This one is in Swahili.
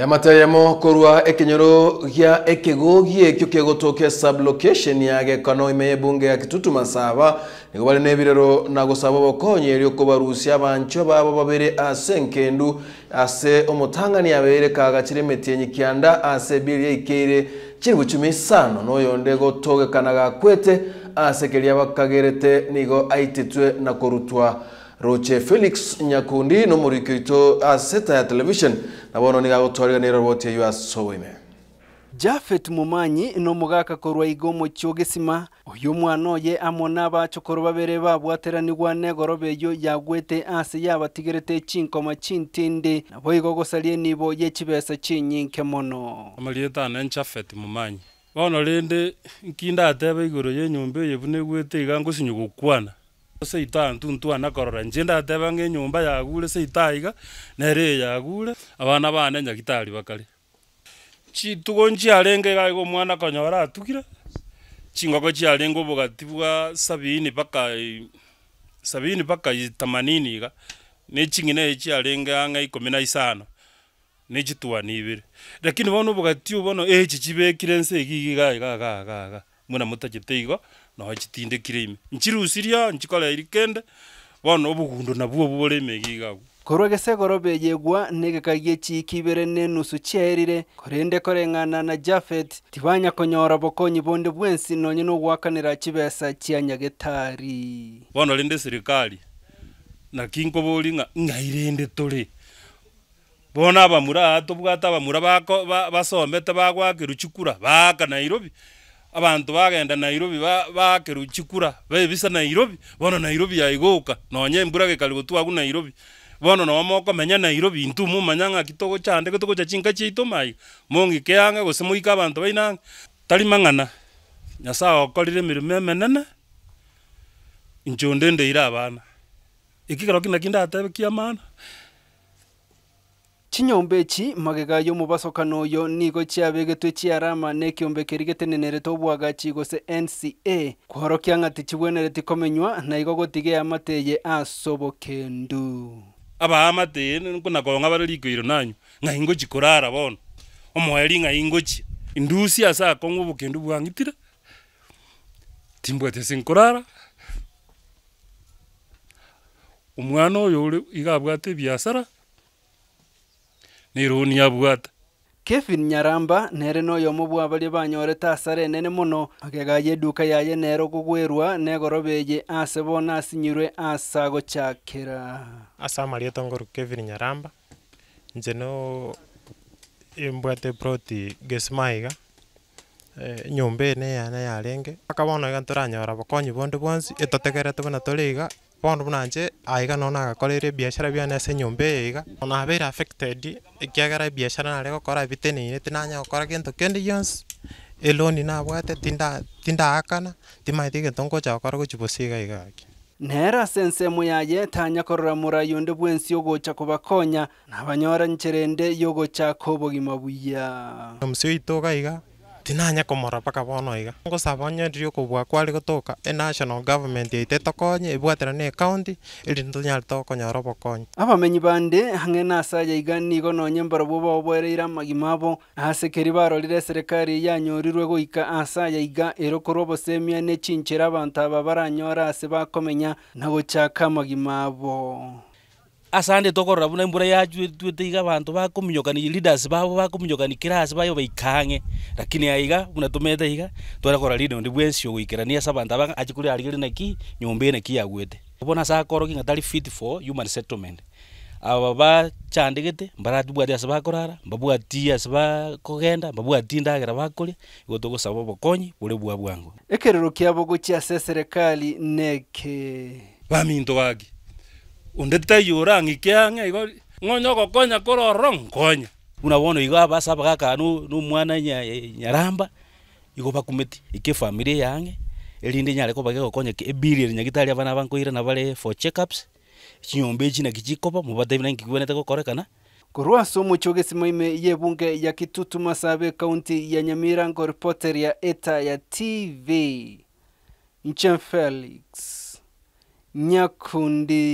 yamateyemo korwa ekenyoro gia kego toke sub location ya gekano imeye bunge ya kitutu masaba nigo bari nebirero na gosaba bokonye eryo kobarusia abancho babo babere ase nkendu ase omutangani abere kagachire metienyi kianda ase bilia ikeire chiri buchumi sano noyonde kanaga kwete ase keria bakagerete nigo aititwe na korutwa roche felix nyakundi nomurikito aseta ah, ya television nabono nigagutwariganira rwotie yu asowime jafet mumanyi nomugakakorwa igomo kyogesima uyu mwana oye amo n'abachokoro babere babwateranigwa negorobe yo yagwete ase yabatigerete chinkoma chintindi nabo igo gosarie nibo kibesa chinyinke mono na jafet mumanyi bono rinde nkinda atebe igoro ye nyumbe yebune gwete iga sinyugukwana gokwana seita ntutwana inche ndateba ndatebanga enyomba yagure seita iga nere yagure abana bane nyagitari bakare chitugo nchiarenge gaigo omwana konyora atugire chingoko chiarenge obogati bwa sabini mpaka sabini mpaka themanini iga na ching'ina echi chiarenge ang'a ikomi na isano nechitwani ibere lakini bono obogati obono echi chibekire nse egigiga iga iga iga iga muna mutachete igo no kire ime nchirusiria nchikola irikende bono obogundo nabwo iga gigago korwa gesegoro beyegwa negekagie chikibere ne nusu chiaerire korende koreng'ana na jafet tibanya konyora bokonyi bonde bwensi nonye nogwakanira chibesa chia nyagetari bono rende serikali na kinko ng'a ng'airende tore bono abamura atobwate abamura bako basomete bagwakerwa chikura baka nairobi abantu bagenda Nairobi bakeru chikura bebisa Nairobi bono Nairobi yaigoka nonye embura gekali gotwagu Nairobi bono no moko menya Nairobi ntumu manyanga kitogo chande kitogo cha chinga chito mai mongi keanga gosemuika abantu baina tari mang'ana nyasaye okorire emirimo emenene inchonde ndeire abana ekigero kina kindatebekia maana chinyombechi magega mu basoka noyo nigo chiabegetwe chiarama ne kiombe getenenerete obwagachi gose nca kohorokia ng'ati chibwenereti komenywa na igo gotige amateye asoboke ndu aba amateye nkuna koong'a bare rikoiro nanywa ng'ai ngochi korara bono omweri ng'ai ngochi indusi ase akong'a obokendu bwang'itire timbwete nkorara omwana oyo iga abwate ebiasara niruni abwata kevin nyaramba nere noyo mobwa baria banyorete tasare enene mono duka eduka yaye nero kugwerwa ne gorobeje ase bona asinyirwe ase agochakera ase amarieta ngorwa kevin nyaramba inche no embwate eh, proti gesmaiga eh, nyomba ene yane yarenge akabona iga ntoranyora bokonyi bonde bwansi etotegerete buna toliga bono buna aiga nona agakorire biashara biana ase nyomba iga ona abeire affected ekiagera biashara nare gokora abiteneirete tinanya gokora gento kende gionsi eloni tinda tindaakana timaete egento nkocha gokora gochibosa iga iga ake nera ase ensemo yaye tanya korora morayo nde bwensi ogocha kobakonya nabanyorancherende yogochaka obogima buya omusi oito iga tinanya komora paka bono iga ngosabonya ndirio kobwa kwari gotoka e national government yaite tokonye ibwatera ne county iri ntonyari tokonyara obokonyi abamenyi bande hang'e na asaya iga nigo nonye mbarobwo baobwereire amagima abo asekeri barorire eserekari yanyorirwe goika asaya iga ero erokorwa obosemia nechinchera abanto aba baranyora ase bakomenya na gochaka magimabo asande tokorora buna imbura yatuete iga bantu bakuminyokani leaders babo bakuminyokani kirasi bayo baikange lakini aiga buna tumete iga twarakora lino ndi bwensi ogwikerania asa bantu abanga achikuri arigire naki nyombe naki yagwete ubona sakoro kinga tari fit for human settlement aba bachandegete mbaratibwati ase bakorara mbabwati ase bakogenda mbabwati ndagera bakoria igo togosaba obokonyi bore bwa bwangu ekerero kiabo gochiase serekali neke baminto bagi ondeteyora ng'ikiang'e igo ng'onya ogokonya kororo nkonya buna bono igo abasa bagakana na omwana nyaramba igo bakumeti ike efamily yange erinde nyareko bage gokonya ebirieri nyagetari abana na bare for checkups chinyomba echi naki chikoba mobatabi na nkigwenete gokorekana korwa somo chogesimo ime bunge ya kitutu masabe kaunti ya nyamirango reporter ya eta ya tv nchen felix Nyakundi.